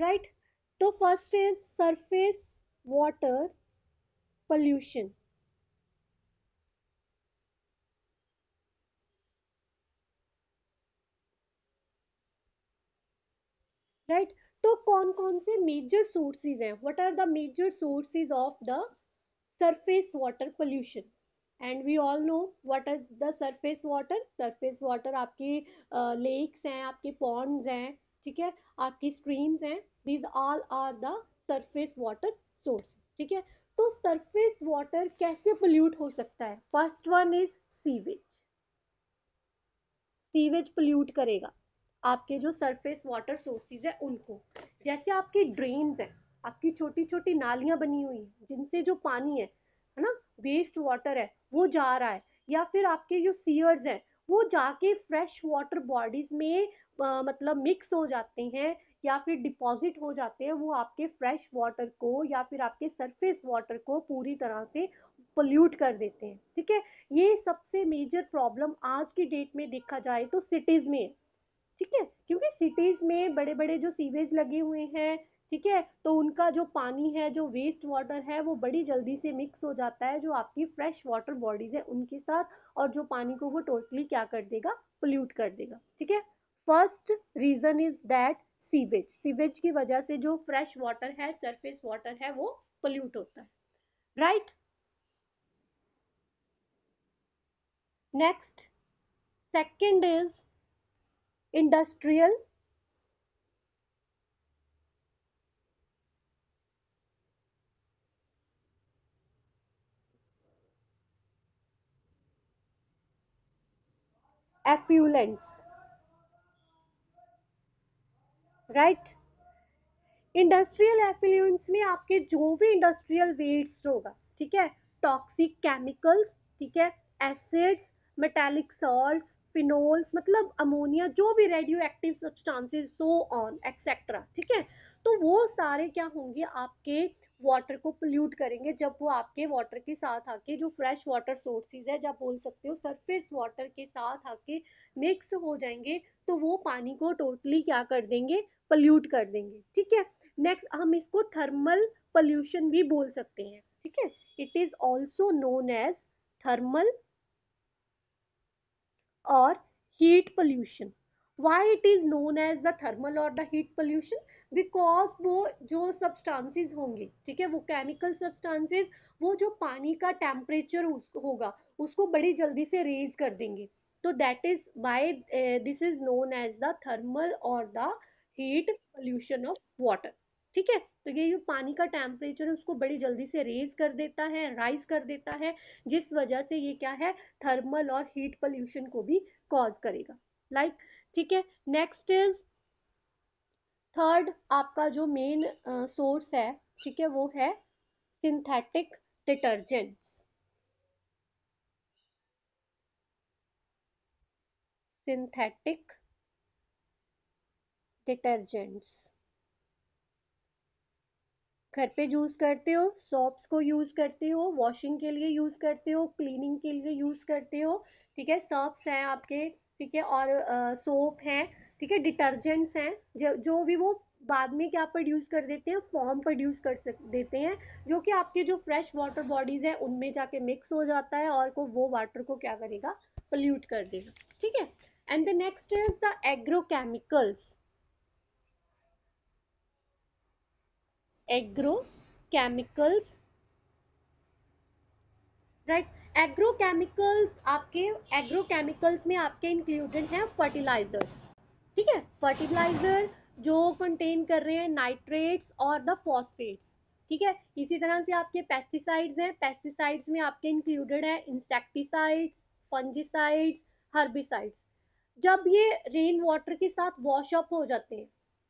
right तो first is surface water pollution right तो कौन कौन से मेजर सोर्सेज हैं what are the major sources of the surface water pollution and we all know what is the surface water surface water आपके lakes हैं आपके ponds हैं ठीक है आपकी स्ट्रीम्स हैं these all are the surface water sources ठीक है तो सरफेस वाटर कैसे पोल्यूट हो सकता है first one is sewage sewage pollute करेगा आपके जो सरफेस वाटर सोर्सेज है उनको जैसे आपके ड्रेन्स हैं आपकी छोटी छोटी नालियां बनी हुई हैं जिनसे जो पानी है है ना वेस्ट वाटर है वो जा रहा है या फिर आपके जो सीयर्स हैं वो जाके फ्रेश वाटर बॉडीज़ में आ, मतलब मिक्स हो जाते हैं या फिर डिपॉजिट हो जाते हैं वो आपके फ्रेश वाटर को या फिर आपके सरफेस वाटर को पूरी तरह से पोल्यूट कर देते हैं ठीक है ये सबसे मेजर प्रॉब्लम आज की डेट में देखा जाए तो सिटीज़ में ठीक है क्योंकि सिटीज़ में बड़े बड़े जो सीवेज लगे हुए हैं ठीक है तो उनका जो पानी है जो वेस्ट वाटर है वो बड़ी जल्दी से मिक्स हो जाता है जो आपकी फ्रेश वाटर बॉडीज़ है उनके साथ और जो पानी को वो टोटली क्या कर देगा पोल्यूट कर देगा ठीक है first reason is that sewage sewage की वजह से जो फ्रेश वाटर है सरफेस वाटर है वो पोल्यूट होता है right next second is industrial effluents right industrial effluents में आपके जो भी इंडस्ट्रियल वेस्ट होगा ठीक है टॉक्सिक केमिकल्स ठीक है एसिड्स मेटेलिक सॉल्ट्स फिनोल्स मतलब अमोनिया जो भी radioactive substances so on etcetera ठीक है तो वो सारे क्या होंगे आपके वाटर को पोल्यूट करेंगे जब वो आपके वाटर के साथ आके जो फ्रेश वाटर सोर्सेज है जब बोल सकते हो सरफेस वाटर के साथ आके मिक्स हो जाएंगे तो वो पानी को टोटली क्या कर देंगे पल्यूट कर देंगे ठीक है नेक्स्ट हम इसको थर्मल पल्यूशन भी बोल सकते हैं ठीक है it is also known as thermal or heat pollution why it is known as the thermal or the heat pollution because वो जो सब्सटांसिस होंगे ठीक है वो केमिकल सब्सटांसिस वो जो पानी का टेम्परेचर उस होगा उसको बड़ी जल्दी से रेज कर देंगे तो that is why this is known as the thermal or the heat pollution of water ठीक है तो ये जो पानी का टेम्परेचर है उसको बड़ी जल्दी से रेज कर देता है राइज कर देता है जिस वजह से ये क्या है थर्मल और हीट पोल्यूशन को भी कॉज करेगा लाइक like, ठीक है नेक्स्ट इज थर्ड आपका जो मेन सोर्स है ठीक है वो है सिंथेटिक डिटर्जेंट्स सिंथेटिक डिटर्जेंट्स घर पे यूज़ करते हो सॉप्स को यूज़ करते हो वॉशिंग के लिए यूज़ करते हो क्लीनिंग के लिए यूज़ करते हो ठीक है सॉप्स हैं आपके ठीक है और सोप है ठीक है डिटर्जेंट्स हैं जो जो भी वो बाद में क्या प्रोड्यूस कर देते हैं फॉर्म प्रोड्यूस कर सक देते हैं जो कि आपके जो फ्रेश वाटर बॉडीज़ हैं उनमें जाके मिक्स हो जाता है और को वो वाटर को क्या करेगा पल्यूट कर देगा ठीक है and the next is the agrochemicals agro chemicals right agrochemicals आपके एग्रोकेमिकल्स में आपके इंक्लूडेड हैं फर्टिलाइजर्स ठीक है फर्टिलाइजर जो कंटेन कर रहे हैं नाइट्रेट्स और द फॉस्फेट्स ठीक है इसी तरह से आपके पेस्टिसाइड्स हैं पेस्टिसाइड्स में आपके इंक्लूडेड है इंसेक्टिसाइड्स फंजिसाइड्स हर्बिसाइड्स जब ये रेन वाटर के साथ वॉशअप हो जाते हैं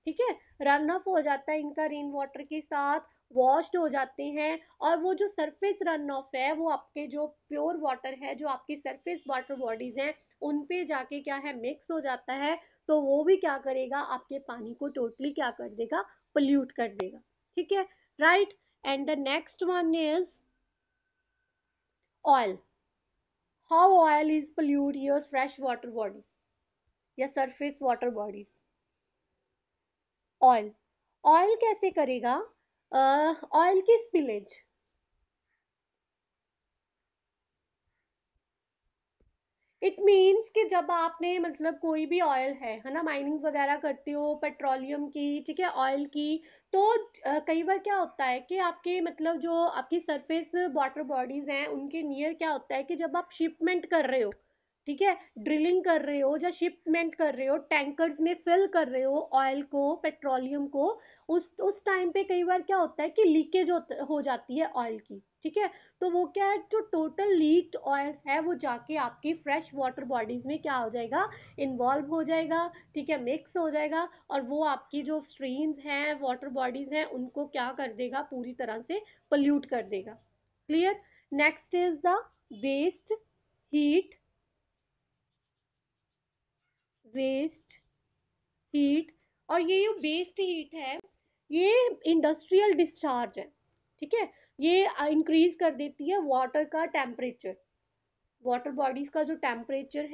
ठीक है रन ऑफ हो जाता है इनका रेन वाटर के साथ वॉश्ड हो जाते हैं और वो जो सरफेस रन ऑफ है वो आपके जो प्योर वाटर है जो आपकी सरफेस वाटर बॉडीज़ हैं उन पे जाके क्या है मिक्स हो जाता है तो वो भी क्या करेगा आपके पानी को टोटली क्या कर देगा पोल्यूट कर देगा ठीक है right and the next one is oil how oil is pollute your fresh water bodies या surface water bodies oil oil कैसे करेगा ऑयल की स्पिलेज इट मीन्स कि जब आपने मतलब कोई भी ऑयल है है ना माइनिंग वगैरह करते हो पेट्रोलियम की ठीक है ऑयल की तो कई बार क्या होता है कि आपके मतलब जो आपकी सरफेस वाटर बॉडीज़ हैं उनके नियर क्या होता है कि जब आप शिपमेंट कर रहे हो ठीक है ड्रिलिंग कर रहे हो या शिपमेंट कर रहे हो टैंकर्स में फिल कर रहे हो ऑयल को पेट्रोलियम को उस उस टाइम पे कई बार क्या होता है कि लीकेज हो जाती है ऑयल की ठीक है तो वो क्या है जो टोटल लीक्ड ऑयल है वो जाके आपकी फ्रेश वाटर बॉडीज़ में क्या हो जाएगा इन्वॉल्व हो जाएगा ठीक है मिक्स हो जाएगा और वो आपकी जो स्ट्रीम्स हैं वाटर बॉडीज़ हैं उनको क्या कर देगा पूरी तरह से पल्यूट कर देगा clear next is the waste heat waste heat और ये जो वेस्ट हीट है ये इंडस्ट्रियल डिस्चार्ज है ठीक है ये इंक्रीज कर देती है वाटर का टेम्परेचर वाटर बॉडीज का जो टेम्परेचर है